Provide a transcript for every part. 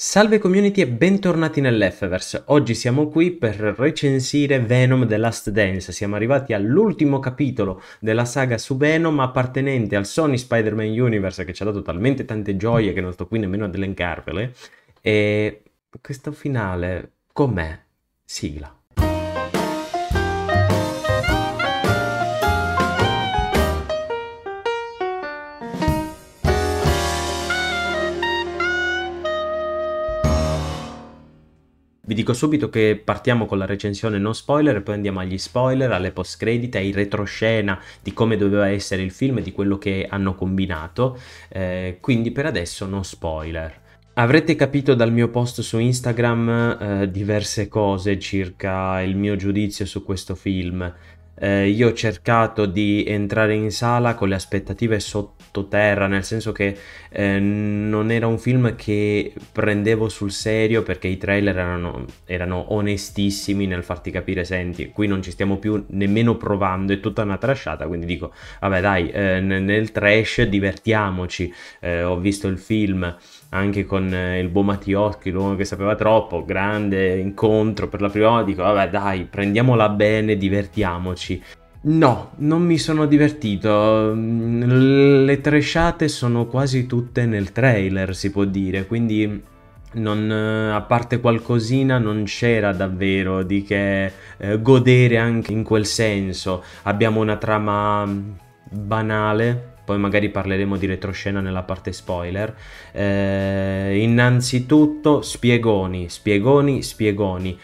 Salve community e bentornati nell'Efferverse. Oggi siamo qui per recensire Venom The Last Dance. Siamo arrivati all'ultimo capitolo della saga su Venom appartenente al Sony Spider-Man Universe che ci ha dato talmente tante gioie che non sto qui nemmeno a delencarvele. E questo finale com'è? Sigla. Vi dico subito che partiamo con la recensione non spoiler e poi andiamo agli spoiler, alle post credit, ai retroscena di come doveva essere il film e di quello che hanno combinato, eh, quindi per adesso non spoiler. Avrete capito dal mio post su Instagram eh, diverse cose circa il mio giudizio su questo film eh, io ho cercato di entrare in sala con le aspettative sottoterra, nel senso che eh, non era un film che prendevo sul serio perché i trailer erano, erano, onestissimi nel farti capire, senti, qui non ci stiamo più nemmeno provando, è tutta una trasciata, quindi dico, vabbè dai, eh, nel trash divertiamoci, eh, ho visto il film anche con eh, il buon Mattioschi, l'uomo che sapeva troppo, grande incontro per la prima volta, dico vabbè dai, prendiamola bene, divertiamoci. No, non mi sono divertito. Le tresciate sono quasi tutte nel trailer, si può dire, quindi non, eh, a parte qualcosina non c'era davvero di che eh, godere anche in quel senso. Abbiamo una trama mm, banale, poi magari parleremo di retroscena nella parte spoiler. Eh, innanzitutto spiegoni, spiegoni, spiegoni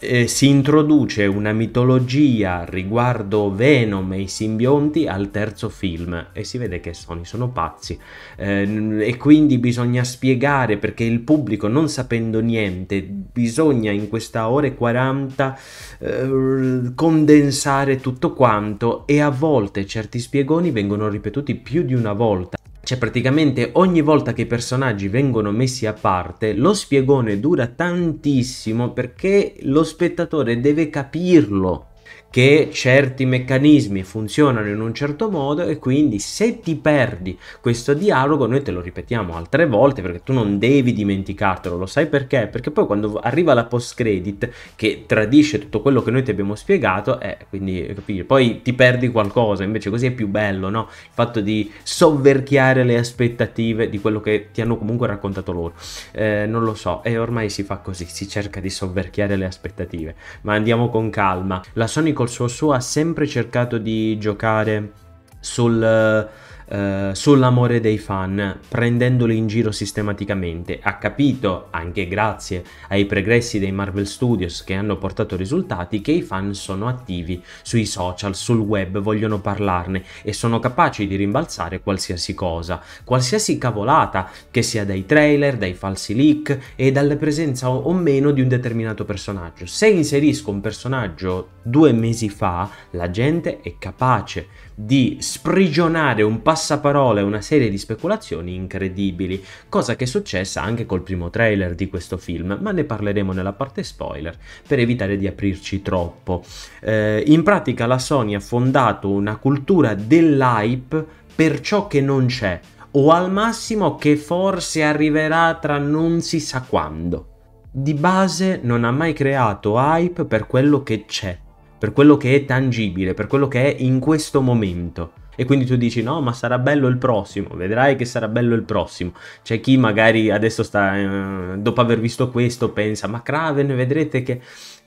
eh, si introduce una mitologia riguardo Venom e i simbionti al terzo film e si vede che Sony sono pazzi eh, e quindi bisogna spiegare perché il pubblico non sapendo niente bisogna in questa ora e 40 eh, condensare tutto quanto e a volte certi spiegoni vengono ripetuti più di una volta cioè praticamente ogni volta che i personaggi vengono messi a parte, lo spiegone dura tantissimo perché lo spettatore deve capirlo che certi meccanismi funzionano in un certo modo e quindi se ti perdi questo dialogo noi te lo ripetiamo altre volte perché tu non devi dimenticartelo, lo sai perché? Perché poi quando arriva la post credit che tradisce tutto quello che noi ti abbiamo spiegato, eh, quindi capire, poi ti perdi qualcosa, invece così è più bello, no? Il fatto di sovverchiare le aspettative di quello che ti hanno comunque raccontato loro. Eh, non lo so, e ormai si fa così, si cerca di sovverchiare le aspettative, ma andiamo con calma. La Sony col suo suo ha sempre cercato di giocare sul eh, eh, sull'amore dei fan, prendendoli in giro sistematicamente. Ha capito, anche grazie ai progressi dei Marvel Studios che hanno portato risultati, che i fan sono attivi sui social, sul web, vogliono parlarne e sono capaci di rimbalzare qualsiasi cosa, qualsiasi cavolata, che sia dai trailer, dai falsi leak e dalla presenza o meno di un determinato personaggio. Se inserisco un personaggio due mesi fa, la gente è capace di sprigionare un passaparola e una serie di speculazioni incredibili, cosa che è successa anche col primo trailer di questo film, ma ne parleremo nella parte spoiler per evitare di aprirci troppo. Eh, in pratica la Sony ha fondato una cultura dell'hype per ciò che non c'è, o al massimo che forse arriverà tra non si sa quando. Di base non ha mai creato hype per quello che c'è per quello che è tangibile, per quello che è in questo momento. E quindi tu dici no, ma sarà bello il prossimo, vedrai che sarà bello il prossimo. C'è chi magari adesso sta, eh, dopo aver visto questo, pensa, ma Craven, vedrete che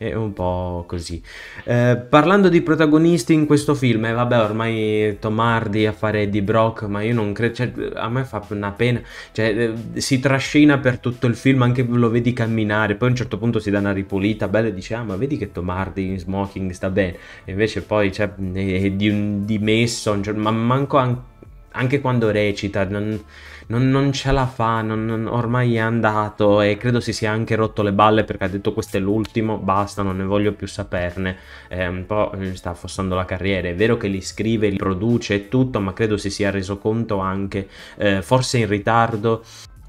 è un po' così. Eh, parlando di protagonisti in questo film, eh, vabbè, ormai Tom Hardy a fare di Brock, ma io non credo, cioè, a me fa una pena, cioè, eh, si trascina per tutto il film, anche lo vedi camminare, poi a un certo punto si dà una ripulita, bella, e dice, ah, ma vedi che Tom Hardy in smoking sta bene, e invece poi cioè, è di un dimesso, ma manco an- anche quando recita, non non, non ce la fa, non, non, ormai è andato e credo si sia anche rotto le balle perché ha detto questo è l'ultimo, basta, non ne voglio più saperne, eh, un po' sta affossando la carriera, è vero che li scrive, li produce e tutto, ma credo si sia reso conto anche, eh, forse in ritardo,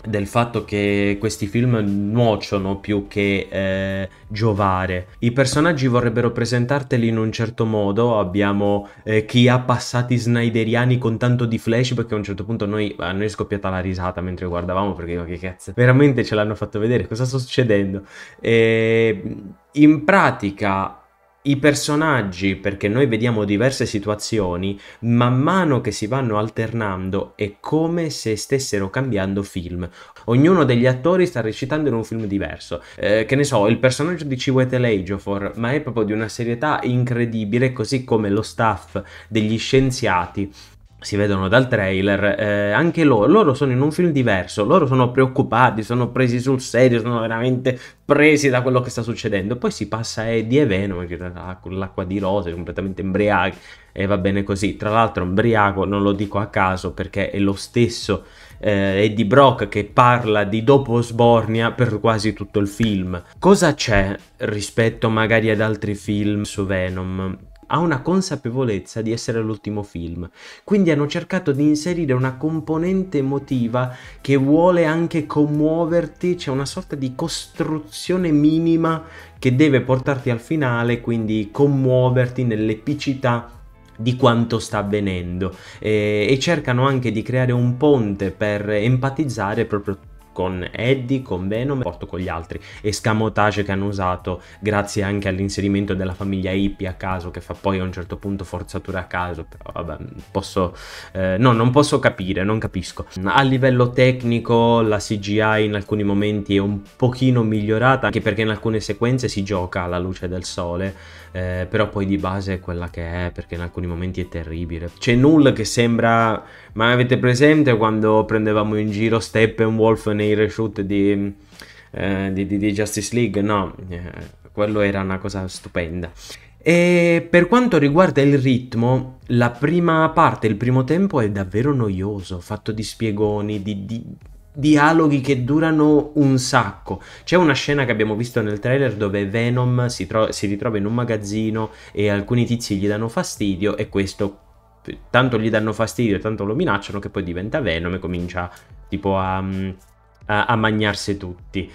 del fatto che questi film nuociono più che eh, giovare. I personaggi vorrebbero presentarteli in un certo modo, abbiamo eh, chi ha passati snyderiani con tanto di flashback che a un certo punto noi, a noi è scoppiata la risata mentre guardavamo perché che cazzo, veramente ce l'hanno fatto vedere, cosa sta succedendo? E, ehm, in pratica i personaggi, perché noi vediamo diverse situazioni, man mano che si vanno alternando è come se stessero cambiando film. Ognuno degli attori sta recitando in un film diverso. Eh, che ne so, il personaggio di Chiwetel Ejiofor, ma è proprio di una serietà incredibile, così come lo staff degli scienziati si vedono dal trailer, eh, anche loro, loro sono in un film diverso, loro sono preoccupati, sono presi sul serio, sono veramente presi da quello che sta succedendo, poi si passa a Eddie e Venom, che l'acqua di rose, completamente embriachi, e va bene così, tra l'altro embriaco non lo dico a caso perché è lo stesso eh, Eddie Brock che parla di dopo Sbornia per quasi tutto il film. Cosa c'è rispetto magari ad altri film su Venom? ha una consapevolezza di essere l'ultimo film. Quindi hanno cercato di inserire una componente emotiva che vuole anche commuoverti, c'è cioè una sorta di costruzione minima che deve portarti al finale, quindi commuoverti nell'epicità di quanto sta avvenendo eh, e cercano anche di creare un ponte per empatizzare proprio con Eddie, con Venom e porto con gli altri. Escamotage che hanno usato grazie anche all'inserimento della famiglia hippie a caso, che fa poi a un certo punto forzature a caso, però vabbè, posso... Eh, no, non posso capire, non capisco. A livello tecnico la CGI in alcuni momenti è un pochino migliorata, anche perché in alcune sequenze si gioca alla luce del sole, eh, però poi di base è quella che è, perché in alcuni momenti è terribile. C'è nulla che sembra... Ma avete presente quando prendevamo in giro Steppenwolf nei reshoot di, eh, di, di, di Justice League? No, eh, quello era una cosa stupenda. E per quanto riguarda il ritmo, la prima parte, il primo tempo è davvero noioso, fatto di spiegoni, di, di, dialoghi che durano un sacco. C'è una scena che abbiamo visto nel trailer dove Venom si, tro- si ritrova in un magazzino e alcuni tizi gli danno fastidio e questo tanto gli danno fastidio e tanto lo minacciano che poi diventa Venom e comincia tipo a, a, a magnarsi tutti.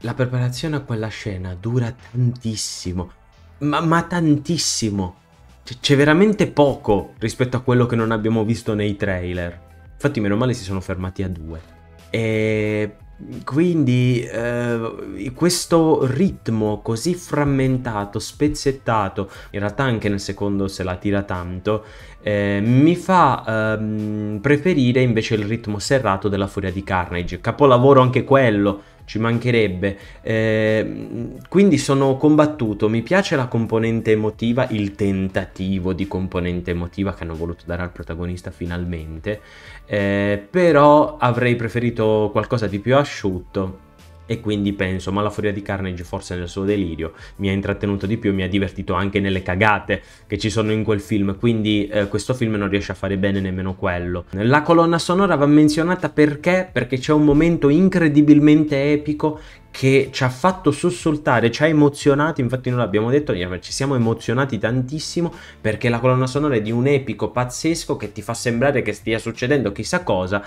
La preparazione a quella scena dura tantissimo, ma, ma tantissimo. C- c'è veramente poco rispetto a quello che non abbiamo visto nei trailer. Infatti meno male si sono fermati a due. E quindi eh, questo ritmo così frammentato, spezzettato, in realtà anche nel secondo se la tira tanto, eh, mi fa ehm, preferire invece il ritmo serrato della Furia di Carnage. Capolavoro anche quello, ci mancherebbe. Eh, quindi sono combattuto, mi piace la componente emotiva, il tentativo di componente emotiva che hanno voluto dare al protagonista finalmente, eh, però avrei preferito qualcosa di più asciutto e quindi penso, ma la furia di Carnage forse nel suo delirio mi ha intrattenuto di più, mi ha divertito anche nelle cagate che ci sono in quel film, quindi eh, questo film non riesce a fare bene nemmeno quello. La colonna sonora va menzionata perché? Perché c'è un momento incredibilmente epico che ci ha fatto sussultare, ci ha emozionato, infatti noi l'abbiamo detto, ci siamo emozionati tantissimo perché la colonna sonora è di un epico pazzesco che ti fa sembrare che stia succedendo chissà cosa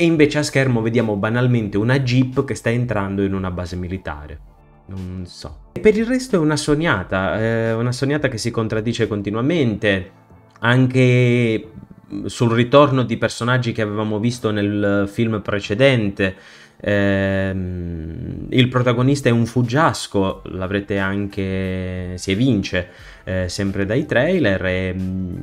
e invece a schermo vediamo banalmente una jeep che sta entrando in una base militare. Non so. E per il resto è una sognata, eh, una sognata che si contraddice continuamente, anche sul ritorno di personaggi che avevamo visto nel film precedente. Eh, il protagonista è un fuggiasco, l'avrete anche, si evince eh, sempre dai trailer, e mm,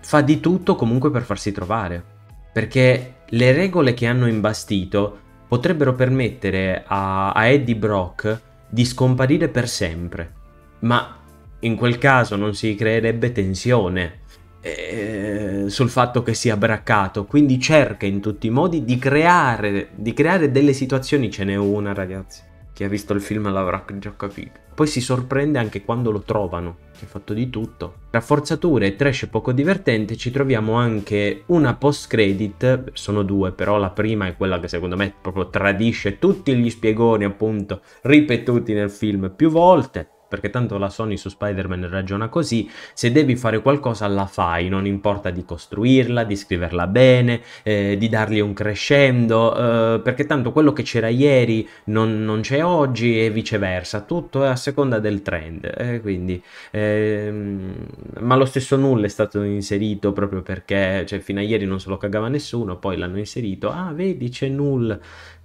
fa di tutto comunque per farsi trovare perché le regole che hanno imbastito potrebbero permettere a, a Eddie Brock di scomparire per sempre, ma in quel caso non si creerebbe tensione eh, sul fatto che sia braccato, quindi cerca in tutti i modi di creare, di creare delle situazioni, ce n'è una ragazzi chi ha visto il film l'avrà già capito. Poi si sorprende anche quando lo trovano, che ha fatto di tutto. Tra forzature e trash poco divertente ci troviamo anche una post credit, sono due però la prima è quella che secondo me proprio tradisce tutti gli spiegoni appunto ripetuti nel film più volte perché tanto la Sony su Spider-Man ragiona così, se devi fare qualcosa la fai, non importa di costruirla, di scriverla bene, eh, di dargli un crescendo, eh, perché tanto quello che c'era ieri non, non, c'è oggi e viceversa, tutto è a seconda del trend, eh, quindi, ehm, ma lo stesso nulla è stato inserito proprio perché cioè, fino a ieri non se lo cagava nessuno, poi l'hanno inserito, ah vedi c'è nulla,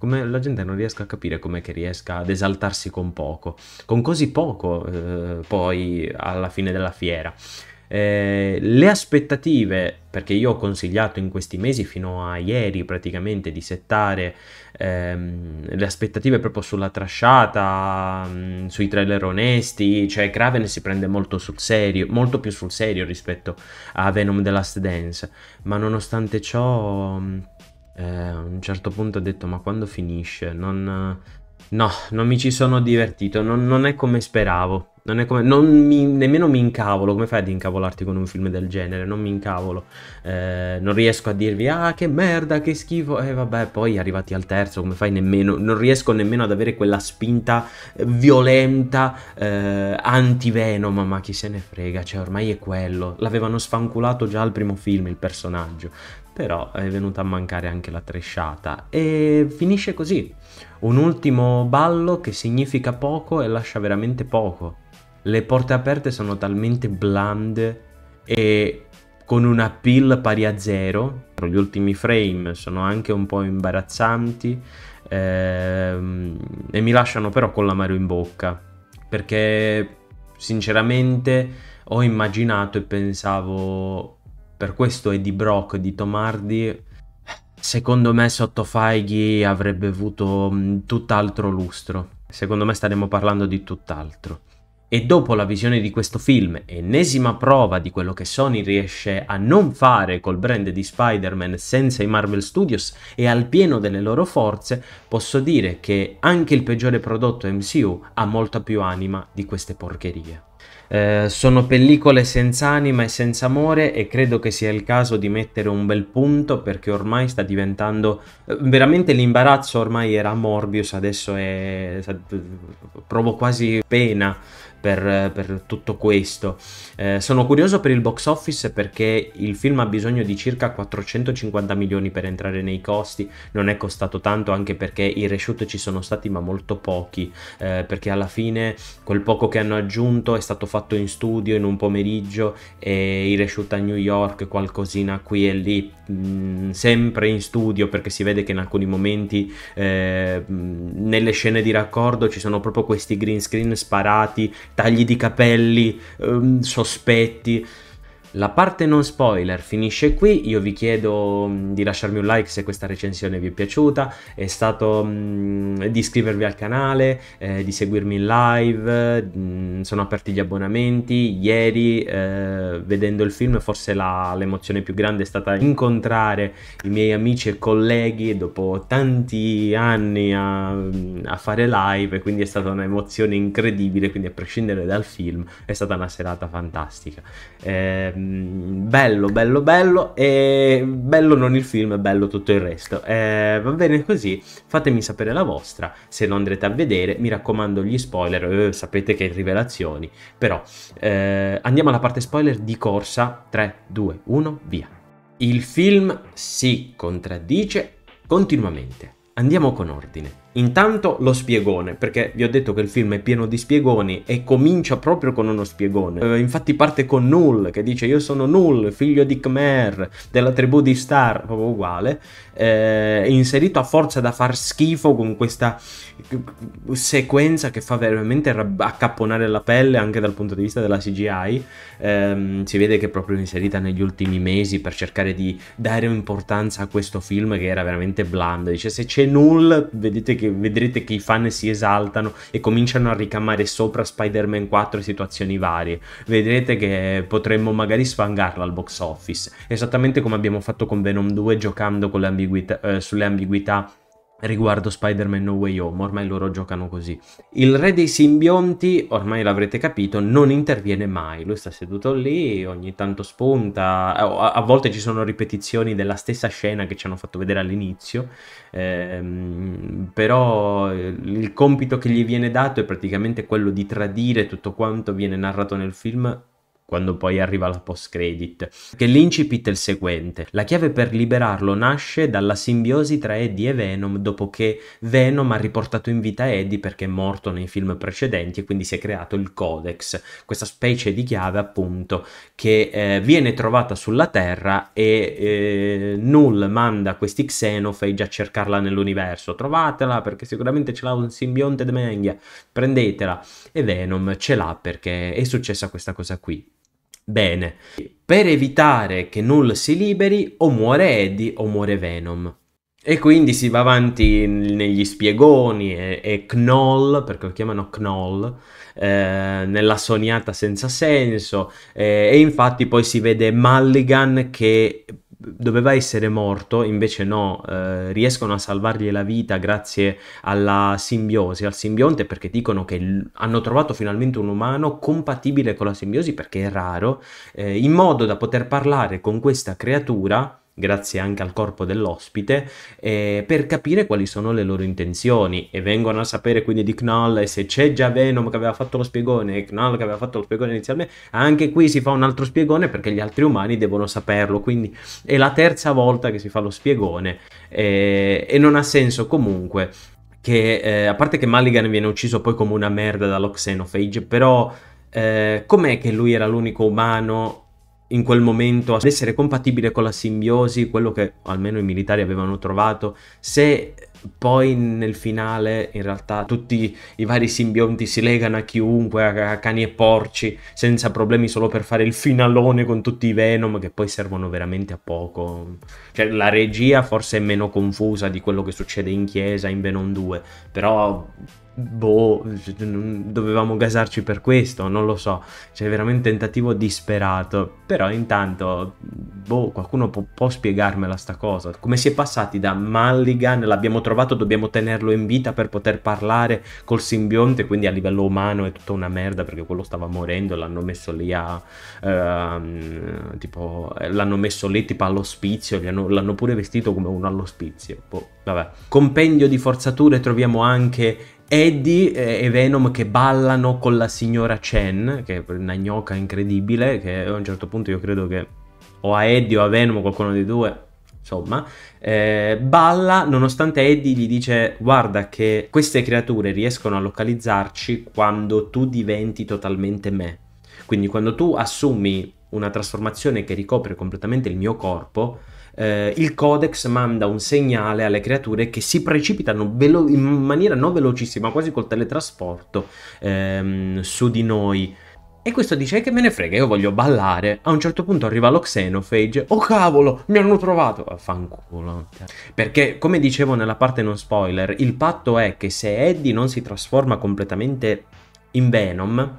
la gente non riesca a capire com'è che riesca ad esaltarsi con poco, con così poco eh, poi alla fine della fiera. Eh, le aspettative, perché io ho consigliato in questi mesi fino a ieri praticamente di settare ehm, le aspettative proprio sulla trasciata, mh, mm, sui trailer onesti, cioè Craven si prende molto sul serio, molto più sul serio rispetto a Venom The Last Dance, ma nonostante ciò mh, mm, eh, a un certo punto ho detto ma quando finisce? Non No, non mi ci sono divertito, non, non è come speravo. Non è come, non mi, nemmeno mi incavolo, come fai ad incavolarti con un film del genere? Non mi incavolo, eh, non riesco a dirvi ah che merda, che schifo, e eh, vabbè poi arrivati al terzo come fai nemmeno, non riesco nemmeno ad avere quella spinta eh, violenta eh, anti-Venom, ma chi se ne frega, cioè ormai è quello, l'avevano sfanculato già al primo film il personaggio, però è venuta a mancare anche la tresciata e finisce così un ultimo ballo che significa poco e lascia veramente poco. Le porte aperte sono talmente blande e con una pill pari a zero. Gli ultimi frame sono anche un po' imbarazzanti ehm, e mi lasciano però con l'amaro in bocca perché sinceramente ho immaginato e pensavo per questo è di Brock di Tom Hardy secondo me sotto Feighi avrebbe avuto mh, mm, tutt'altro lustro. Secondo me staremmo parlando di tutt'altro. E dopo la visione di questo film, ennesima prova di quello che Sony riesce a non fare col brand di Spider-Man senza i Marvel Studios e al pieno delle loro forze, posso dire che anche il peggiore prodotto MCU ha molta più anima di queste porcherie. Eh, sono pellicole senza anima e senza amore e credo che sia il caso di mettere un bel punto perché ormai sta diventando eh, veramente l'imbarazzo ormai era Morbius, adesso è provo quasi pena per, per tutto questo. Eh, sono curioso per il box office perché il film ha bisogno di circa 450 milioni per entrare nei costi, non è costato tanto anche perché i reshoot ci sono stati ma molto pochi, eh, perché alla fine quel poco che hanno aggiunto è stato fatto in studio in un pomeriggio e i reshoot a New York, qualcosina qui e lì, mh, mm, sempre in studio perché si vede che in alcuni momenti eh, mm, nelle scene di raccordo ci sono proprio questi green screen sparati tagli di capelli, ehm, sospetti. La parte non spoiler finisce qui, io vi chiedo mm, di lasciarmi un like se questa recensione vi è piaciuta, è stato mm, di iscrivervi al canale, eh, di seguirmi in live, mm, sono aperti gli abbonamenti, ieri eh, vedendo il film forse l'emozione più grande è stata incontrare i miei amici e colleghi dopo tanti anni a, a fare live quindi è stata un'emozione incredibile, quindi a prescindere dal film è stata una serata fantastica. Eh, Mm, bello, bello, bello. E bello non il film, bello tutto il resto. Eh, va bene così, fatemi sapere la vostra. Se lo andrete a vedere, mi raccomando gli spoiler, eh, sapete che rivelazioni. Però eh, andiamo alla parte spoiler di corsa. 3, 2, 1, via. Il film si contraddice continuamente. Andiamo con ordine. Intanto lo spiegone, perché vi ho detto che il film è pieno di spiegoni e comincia proprio con uno spiegone. Eh, infatti parte con Null che dice io sono Null, figlio di Khmer, della tribù di Star, proprio uguale, eh, inserito a forza da far schifo con questa sequenza che fa veramente accapponare la pelle anche dal punto di vista della CGI. Eh, si vede che è proprio inserita negli ultimi mesi per cercare di dare importanza a questo film che era veramente blando. Dice se c'è Null, vedete che vedrete che i fan si esaltano e cominciano a ricamare sopra Spider-Man 4 situazioni varie. Vedrete che potremmo magari sfangarla al box office, esattamente come abbiamo fatto con Venom 2 giocando ambiguità, eh, sulle ambiguità riguardo Spider-Man No Way Home, ormai loro giocano così. Il re dei simbionti, ormai l'avrete capito, non interviene mai, lui sta seduto lì, ogni tanto spunta, eh, a, a volte ci sono ripetizioni della stessa scena che ci hanno fatto vedere all'inizio, ehm, però eh, il compito che gli viene dato è praticamente quello di tradire tutto quanto viene narrato nel film quando poi arriva la post credit. Che l'incipit è il seguente: la chiave per liberarlo nasce dalla simbiosi tra Eddie e Venom dopo che Venom ha riportato in vita Eddie perché è morto nei film precedenti e quindi si è creato il Codex, questa specie di chiave appunto che eh, viene trovata sulla Terra e eh, Null manda questi xenofei già a cercarla nell'universo. Trovatela perché sicuramente ce l'ha un simbionte de Menghia, prendetela e Venom ce l'ha perché è successa questa cosa qui Bene, per evitare che Null si liberi o muore Eddie o muore Venom. E quindi si va avanti negli spiegoni e, e Knoll, perché lo chiamano Knoll, eh, nella sognata senza senso. Eh, e infatti poi si vede Mulligan che doveva essere morto, invece no, eh, riescono a salvargli la vita grazie alla simbiosi, al simbionte, perché dicono che l- hanno trovato finalmente un umano compatibile con la simbiosi, perché è raro, eh, in modo da poter parlare con questa creatura grazie anche al corpo dell'ospite, eh, per capire quali sono le loro intenzioni e vengono a sapere quindi di Knoll e se c'è già Venom che aveva fatto lo spiegone e Knoll che aveva fatto lo spiegone inizialmente, anche qui si fa un altro spiegone perché gli altri umani devono saperlo, quindi è la terza volta che si fa lo spiegone eh, e non ha senso comunque che, eh, a parte che Mulligan viene ucciso poi come una merda dallo dall'Oxenophage, però eh, com'è che lui era l'unico umano in quel momento ad essere compatibile con la simbiosi, quello che almeno i militari avevano trovato, se poi nel finale in realtà tutti i vari simbionti si legano a chiunque, a cani e porci, senza problemi solo per fare il finalone con tutti i Venom che poi servono veramente a poco. Cioè la regia forse è meno confusa di quello che succede in Chiesa in Venom 2, però boh, dovevamo gasarci per questo, non lo so, cioè veramente un tentativo disperato, però intanto, boh, qualcuno può, può, spiegarmela sta cosa, come si è passati da Mulligan, l'abbiamo trovato, dobbiamo tenerlo in vita per poter parlare col simbionte, quindi a livello umano è tutta una merda perché quello stava morendo, l'hanno messo lì a, uh, tipo, eh, l'hanno messo lì tipo all'ospizio, hanno, l'hanno pure vestito come uno all'ospizio, boh, vabbè. Compendio di forzature troviamo anche Eddie e Venom che ballano con la signora Chen, che è una gnocca incredibile, che a un certo punto io credo che o a Eddie o a Venom, qualcuno dei due, insomma, eh, balla nonostante Eddie gli dice guarda che queste creature riescono a localizzarci quando tu diventi totalmente me. Quindi quando tu assumi una trasformazione che ricopre completamente il mio corpo, eh, il codex manda un segnale alle creature che si precipitano velo- in maniera non velocissima, quasi col teletrasporto, ehm, su di noi. E questo dice che me ne frega, io voglio ballare. A un certo punto arriva lo Xenophage. Oh cavolo, mi hanno trovato. Fanculo. Perché, come dicevo nella parte non spoiler, il patto è che se Eddie non si trasforma completamente in Venom,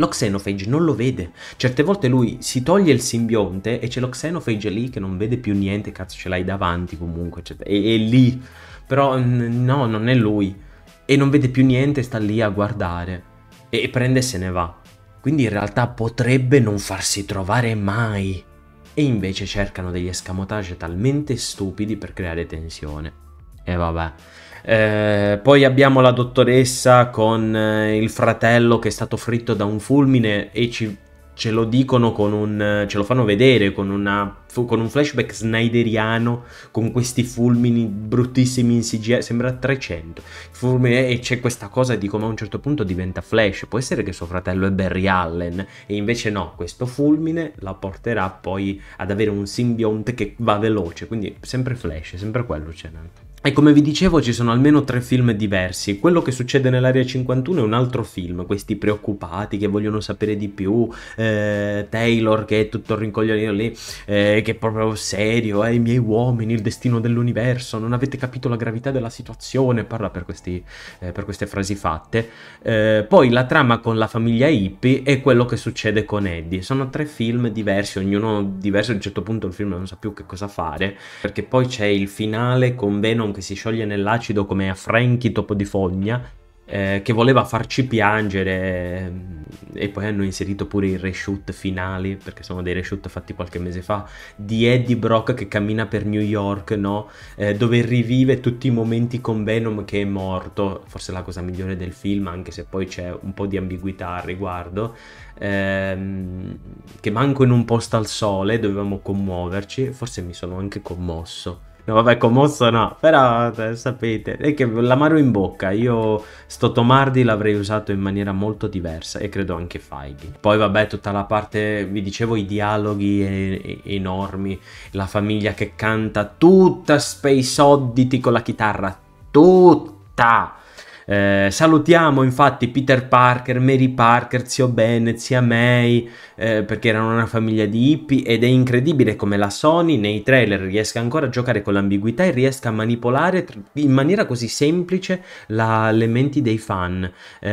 lo Xenophage non lo vede. Certe volte lui si toglie il simbionte e c'è lo Xenophage lì che non vede più niente, cazzo ce l'hai davanti comunque, cioè, è, è, lì. Però no, non è lui. E non vede più niente, sta lì a guardare. E, e prende e se ne va. Quindi in realtà potrebbe non farsi trovare mai. E invece cercano degli escamotage talmente stupidi per creare tensione. E vabbè. Eh, poi abbiamo la dottoressa con eh, il fratello che è stato fritto da un fulmine e ci, ce lo dicono con un... ce lo fanno vedere con, una, con un flashback snyderiano con questi fulmini bruttissimi in CGI, sembra 300. Fulmine, e c'è questa cosa di come a un certo punto diventa Flash, può essere che suo fratello è Barry Allen e invece no, questo fulmine la porterà poi ad avere un simbionte che va veloce, quindi sempre Flash, sempre quello c'è. E come vi dicevo ci sono almeno tre film diversi, quello che succede nell'area 51 è un altro film, questi preoccupati che vogliono sapere di più, eh, Taylor che è tutto rincoglionito lì, eh, che è proprio serio, eh, i miei uomini, il destino dell'universo, non avete capito la gravità della situazione, parla per, questi, eh, per queste frasi fatte. Eh, poi la trama con la famiglia hippie e quello che succede con Eddie, sono tre film diversi, ognuno diverso, a un certo punto il film non sa più che cosa fare, perché poi c'è il finale con Venom Pokémon che si scioglie nell'acido come a Franky Topo di Fogna, eh, che voleva farci piangere mm, e poi hanno inserito pure i reshoot finali, perché sono dei reshoot fatti qualche mese fa, di Eddie Brock che cammina per New York, no? eh, dove rivive tutti i momenti con Venom che è morto, forse la cosa migliore del film, anche se poi c'è un po' di ambiguità al riguardo, ehm, che manco in un posto al sole dovevamo commuoverci, forse mi sono anche commosso. No, vabbè, commosso no, però eh, sapete, è che l'amaro in bocca, io sto Tomardi l'avrei usato in maniera molto diversa e credo anche Feige. Poi vabbè, tutta la parte, vi dicevo, i dialoghi e, e, enormi, la famiglia che canta tutta Space Oddity con la chitarra, tutta! Eh, salutiamo infatti Peter Parker, Mary Parker, zio Ben, zia May, eh, perché erano una famiglia di hippie ed è incredibile come la Sony nei trailer riesca ancora a giocare con l'ambiguità e riesca a manipolare in maniera così semplice la, le menti dei fan. Eh,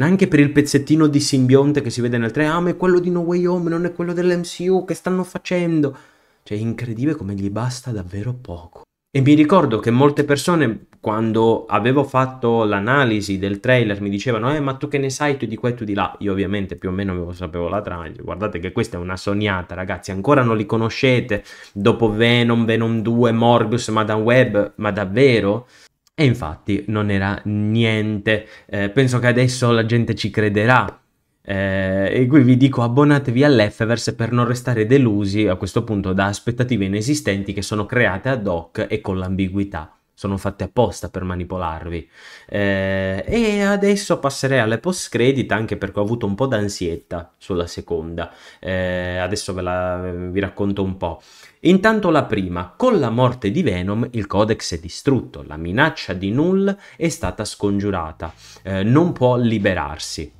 anche per il pezzettino di simbionte che si vede nel trailer, ah ma è quello di No Way Home, non è quello dell'MCU, che stanno facendo? Cioè è incredibile come gli basta davvero poco. E mi ricordo che molte persone quando avevo fatto l'analisi del trailer mi dicevano eh ma tu che ne sai tu di qua e tu di là io ovviamente più o meno avevo, sapevo la trama guardate che questa è una sognata ragazzi ancora non li conoscete dopo Venom, Venom 2, Morbius, Madame Web ma davvero? E infatti non era niente eh, penso che adesso la gente ci crederà eh, e qui vi dico abbonatevi all'Efferverse per non restare delusi a questo punto da aspettative inesistenti che sono create ad hoc e con l'ambiguità sono fatte apposta per manipolarvi. Eh, e adesso passerei alle post credit anche perché ho avuto un po' d'ansietta sulla seconda. Eh, adesso ve la vi racconto un po'. Intanto la prima, con la morte di Venom il codex è distrutto, la minaccia di Null è stata scongiurata, eh, non può liberarsi.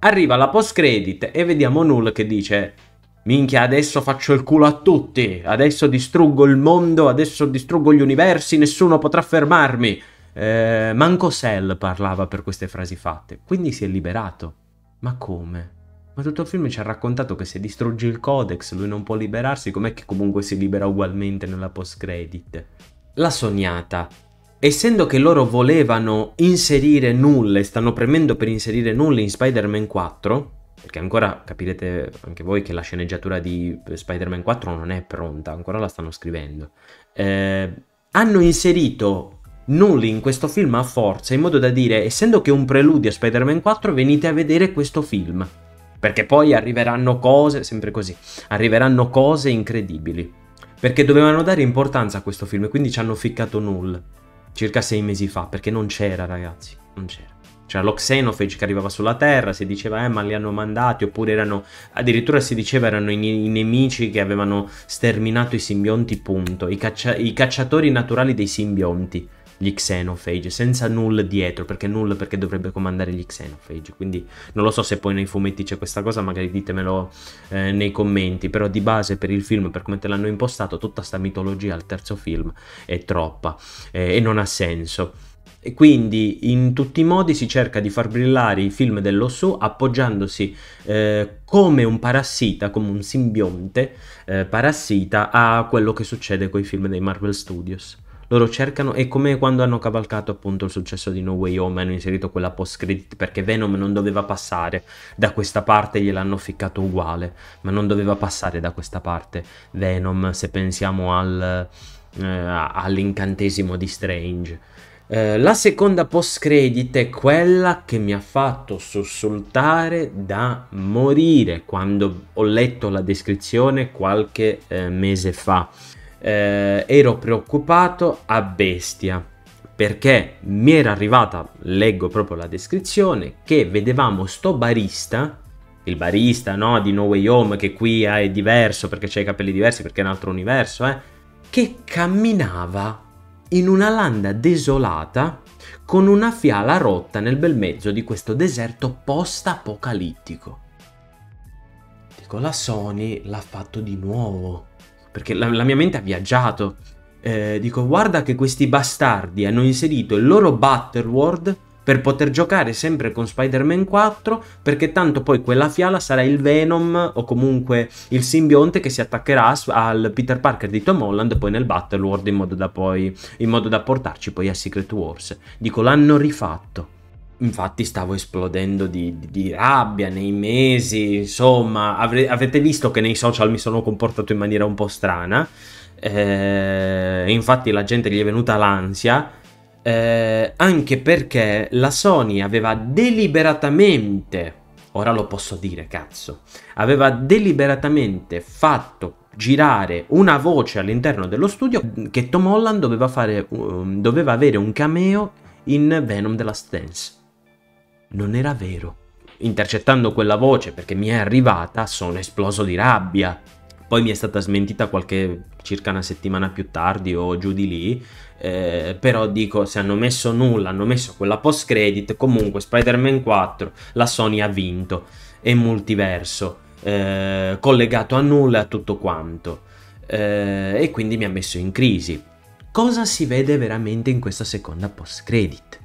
Arriva la post credit e vediamo Null che dice Minchia, adesso faccio il culo a tutti, adesso distruggo il mondo, adesso distruggo gli universi, nessuno potrà fermarmi. Eh, manco Cell parlava per queste frasi fatte, quindi si è liberato. Ma come? Ma tutto il film ci ha raccontato che se distruggi il codex lui non può liberarsi, com'è che comunque si libera ugualmente nella post-credit? La sognata. Essendo che loro volevano inserire nulle, stanno premendo per inserire nulla in Spider-Man 4, perché ancora capirete anche voi che la sceneggiatura di Spider-Man 4 non è pronta, ancora la stanno scrivendo. Eh, hanno inserito nulli in questo film a forza, in modo da dire, essendo che è un preludio a Spider-Man 4, venite a vedere questo film. Perché poi arriveranno cose, sempre così, arriveranno cose incredibili. Perché dovevano dare importanza a questo film, e quindi ci hanno ficcato null. Circa sei mesi fa, perché non c'era, ragazzi, non c'era. C'era lo Xenophage che arrivava sulla Terra, si diceva eh ma li hanno mandati, oppure erano, addirittura si diceva erano i, i nemici che avevano sterminato i simbionti, punto, I, caccia, i cacciatori naturali dei simbionti, gli Xenophage, senza null dietro, perché null perché dovrebbe comandare gli Xenophage, quindi non lo so se poi nei fumetti c'è questa cosa, magari ditemelo eh, nei commenti, però di base per il film, per come te l'hanno impostato, tutta sta mitologia al terzo film è troppa eh, e non ha senso. E quindi in tutti i modi si cerca di far brillare i film dello Su appoggiandosi eh, come un parassita, come un simbionte eh, parassita a quello che succede con i film dei Marvel Studios. Loro cercano, è come quando hanno cavalcato appunto il successo di No Way Home, hanno inserito quella post credit perché Venom non doveva passare da questa parte, gliel'hanno ficcato uguale, ma non doveva passare da questa parte. Venom, se pensiamo al, eh, all'incantesimo di Strange, eh, la seconda post credit è quella che mi ha fatto sussultare da morire quando ho letto la descrizione qualche eh, mese fa. Eh, ero preoccupato a bestia perché mi era arrivata, leggo proprio la descrizione, che vedevamo sto barista, il barista no, di No Way Home che qui è diverso perché c'è i capelli diversi perché è un altro universo, eh, che camminava in una landa desolata con una fiala rotta nel bel mezzo di questo deserto post-apocalittico. Dico, la Sony l'ha fatto di nuovo, perché la, la mia mente ha viaggiato. Eh, dico, guarda che questi bastardi hanno inserito il loro Butterworld per poter giocare sempre con Spider-Man 4 perché tanto poi quella fiala sarà il Venom o comunque il simbionte che si attaccherà al Peter Parker di Tom Holland poi nel Battleworld in modo da, poi, in modo da portarci poi a Secret Wars. Dico l'hanno rifatto. Infatti stavo esplodendo di, di, di rabbia nei mesi, insomma, avre, avete visto che nei social mi sono comportato in maniera un po' strana. Eh, infatti la gente gli è venuta l'ansia eh, anche perché la Sony aveva deliberatamente, ora lo posso dire cazzo, aveva deliberatamente fatto girare una voce all'interno dello studio che Tom Holland doveva, fare, um, doveva avere un cameo in Venom della Stance. Non era vero. Intercettando quella voce perché mi è arrivata, sono esploso di rabbia poi mi è stata smentita qualche circa una settimana più tardi o giù di lì, eh, però dico se hanno messo nulla, hanno messo quella post credit, comunque Spider-Man 4 la Sony ha vinto, è multiverso, eh, collegato a nulla e a tutto quanto, eh, e quindi mi ha messo in crisi. Cosa si vede veramente in questa seconda post credit?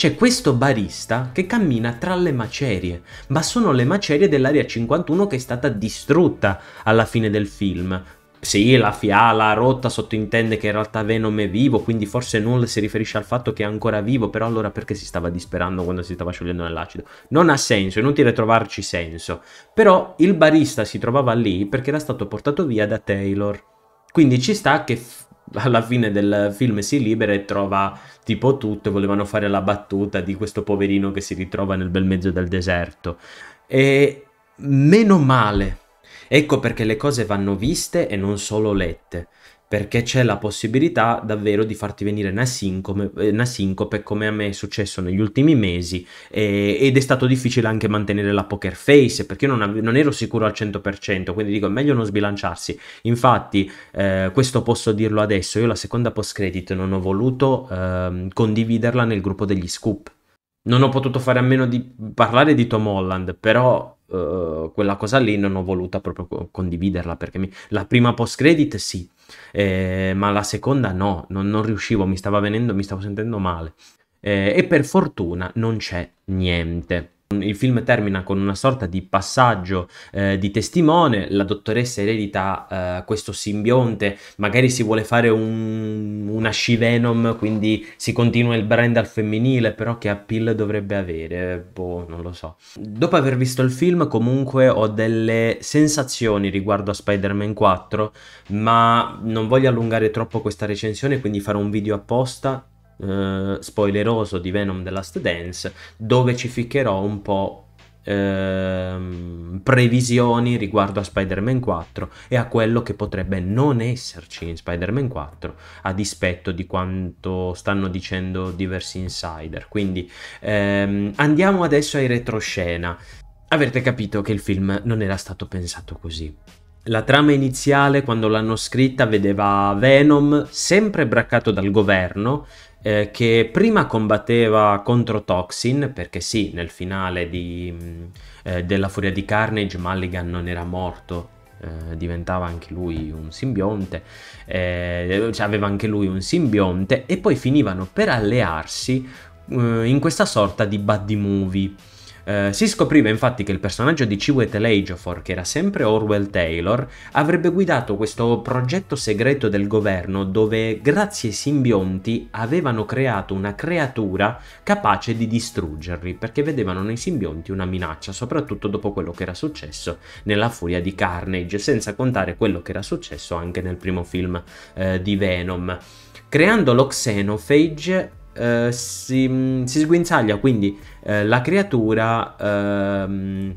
C'è questo barista che cammina tra le macerie, ma sono le macerie dell'area 51 che è stata distrutta alla fine del film. Sì, la fiala rotta sottintende che in realtà Venom è vivo, quindi forse nulla si riferisce al fatto che è ancora vivo, però allora perché si stava disperando quando si stava sciogliendo nell'acido? Non ha senso, è inutile trovarci senso. Però il barista si trovava lì perché era stato portato via da Taylor. Quindi ci sta che alla fine del film si libera e trova tipo tutto volevano fare la battuta di questo poverino che si ritrova nel bel mezzo del deserto. E meno male. Ecco perché le cose vanno viste e non solo lette perché c'è la possibilità davvero di farti venire una sincope, una eh, sincope come a me è successo negli ultimi mesi e, ed è stato difficile anche mantenere la poker face perché io non, ave, non ero sicuro al 100% quindi dico è meglio non sbilanciarsi infatti eh, questo posso dirlo adesso io la seconda post credit non ho voluto eh, condividerla nel gruppo degli scoop non ho potuto fare a meno di parlare di Tom Holland però eh, quella cosa lì non ho voluta proprio condividerla perché mi... la prima post credit sì, eh, ma la seconda no, non, non, riuscivo, mi stava venendo, mi stavo sentendo male. Eh, e per fortuna non c'è niente. Il film termina con una sorta di passaggio eh, di testimone, la dottoressa eredita eh, questo simbionte, magari si vuole fare un, una She-Venom, quindi si continua il brand al femminile, però che appeal dovrebbe avere? Boh, non lo so. Dopo aver visto il film comunque ho delle sensazioni riguardo a Spider-Man 4, ma non voglio allungare troppo questa recensione, quindi farò un video apposta eh, spoileroso di Venom The Last Dance, dove ci ficcherò un po' Ehm, previsioni riguardo a Spider-Man 4 e a quello che potrebbe non esserci in Spider-Man 4 a dispetto di quanto stanno dicendo diversi insider. Quindi ehm, andiamo adesso ai retroscena. Avrete capito che il film non era stato pensato così. La trama iniziale, quando l'hanno scritta, vedeva Venom sempre braccato dal governo, eh, che prima combatteva contro Toxin, perché sì, nel finale di, mm, eh, della Furia di Carnage Mulligan non era morto. Eh, diventava anche lui un simbionte, eh, cioè aveva anche lui un simbionte e poi finivano per allearsi eh, in questa sorta di buddy movie eh, si scopriva infatti che il personaggio di Chiwet Ejiofor, che era sempre Orwell Taylor, avrebbe guidato questo progetto segreto del governo dove, grazie ai simbionti, avevano creato una creatura capace di distruggerli, perché vedevano nei simbionti una minaccia, soprattutto dopo quello che era successo nella furia di Carnage, senza contare quello che era successo anche nel primo film uh, di Venom. Creando lo l'Oxenophage, eh, si, mm, si, sguinzaglia quindi eh, la creatura ehm,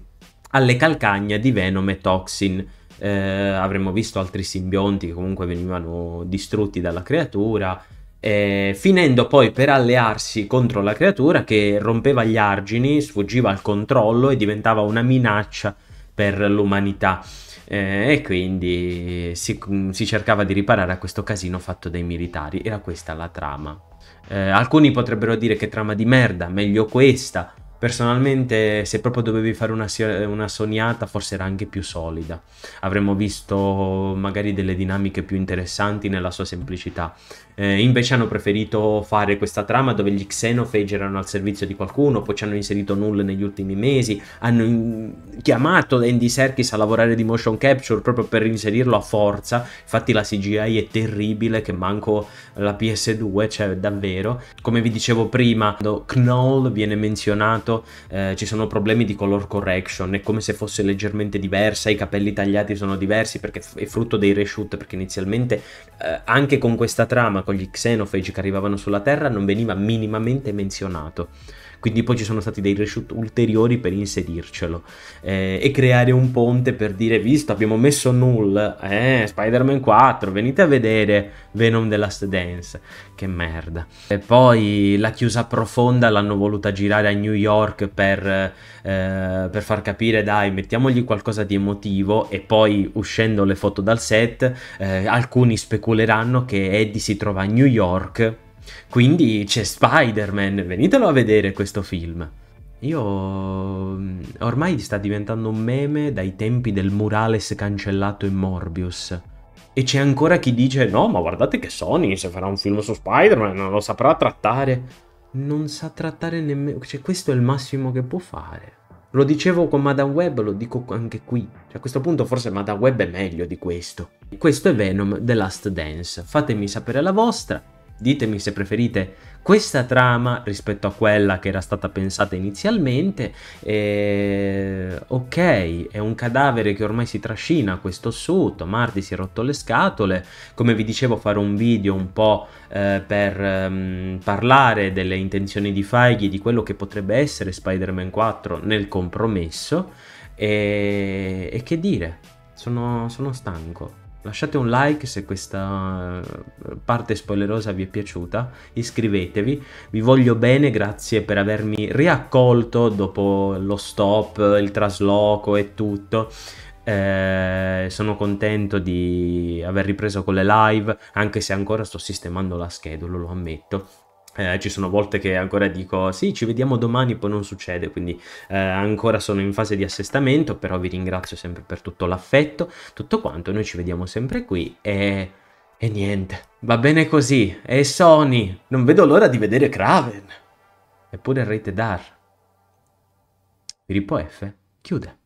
alle calcagna di Venom e Toxin. Eh, avremmo visto altri simbionti che comunque venivano distrutti dalla creatura, eh, finendo poi per allearsi contro la creatura che rompeva gli argini, sfuggiva al controllo e diventava una minaccia per l'umanità. Eh, e quindi si, mm, si cercava di riparare a questo casino fatto dai militari. Era questa la trama. Eh, alcuni potrebbero dire che trama di merda, meglio questa, Personalmente, se proprio dovevi fare una, una soniata, forse era anche più solida. Avremmo visto magari delle dinamiche più interessanti nella sua semplicità. Eh, invece hanno preferito fare questa trama dove gli xenofage erano al servizio di qualcuno, poi ci hanno inserito null negli ultimi mesi, hanno in... chiamato Andy Serkis a lavorare di motion capture proprio per inserirlo a forza, infatti la CGI è terribile che manco la PS2, cioè davvero. Come vi dicevo prima, quando Knoll viene menzionato dritto, eh, ci sono problemi di color correction, è come se fosse leggermente diversa, i capelli tagliati sono diversi perché è frutto dei reshoot, perché inizialmente eh, anche con questa trama, con gli xenophage che arrivavano sulla Terra, non veniva minimamente menzionato quindi poi ci sono stati dei reshoot ulteriori per inserircelo eh, e creare un ponte per dire visto abbiamo messo null eh, Spider-Man 4 venite a vedere Venom The Last Dance che merda e poi la chiusa profonda l'hanno voluta girare a New York per, eh, per far capire dai mettiamogli qualcosa di emotivo e poi uscendo le foto dal set eh, alcuni speculeranno che Eddie si trova a New York quindi c'è Spider-Man, venitelo a vedere questo film. Io mm, ormai sta diventando un meme dai tempi del murales cancellato in Morbius. E c'è ancora chi dice no, ma guardate che Sony se farà un film su Spider-Man non lo saprà trattare. Non sa trattare nemmeno... Cioè questo è il massimo che può fare. Lo dicevo con Madame Web, lo dico anche qui. Cioè, a questo punto forse Madame Web è meglio di questo. Questo è Venom The Last Dance. Fatemi sapere la vostra. Ditemi se preferite questa trama rispetto a quella che era stata pensata inizialmente. E... Ok, è un cadavere che ormai si trascina questo ossuto, Marty si è rotto le scatole, come vi dicevo fare un video un po' eh, per ehm, parlare delle intenzioni di Feige, di quello che potrebbe essere Spider-Man 4 nel compromesso e, e che dire, sono, sono stanco. Lasciate un like se questa eh, parte spoilerosa vi è piaciuta, iscrivetevi, vi voglio bene, grazie per avermi riaccolto dopo lo stop, il trasloco e tutto. Eh, sono contento di aver ripreso con le live, anche se ancora sto sistemando la schedula, lo ammetto. Eh, ci sono volte che ancora dico sì, ci vediamo domani, poi non succede, quindi eh, ancora sono in fase di assestamento, però vi ringrazio sempre per tutto l'affetto, tutto quanto, noi ci vediamo sempre qui e, e niente, va bene così, e Sony, non vedo l'ora di vedere Kraven, eppure Rete Dar, Filippo F. chiude.